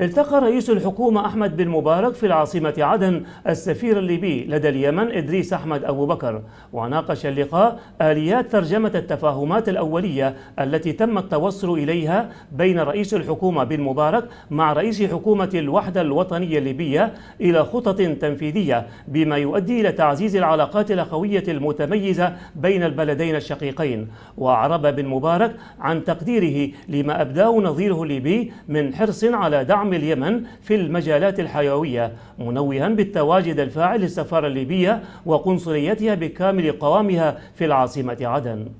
التقى رئيس الحكومة أحمد بن مبارك في العاصمة عدن السفير الليبي لدى اليمن إدريس أحمد أبو بكر وناقش اللقاء آليات ترجمة التفاهمات الأولية التي تم التوصل إليها بين رئيس الحكومة بن مبارك مع رئيس حكومة الوحدة الوطنية الليبية إلى خطط تنفيذية بما يؤدي إلى تعزيز العلاقات الأخوية المتميزة بين البلدين الشقيقين وأعرب بن مبارك عن تقديره لما أبداه نظيره الليبي من حرص على دعم اليمن في المجالات الحيوية منوها بالتواجد الفاعل للسفارة الليبية وقنصليتها بكامل قوامها في العاصمة عدن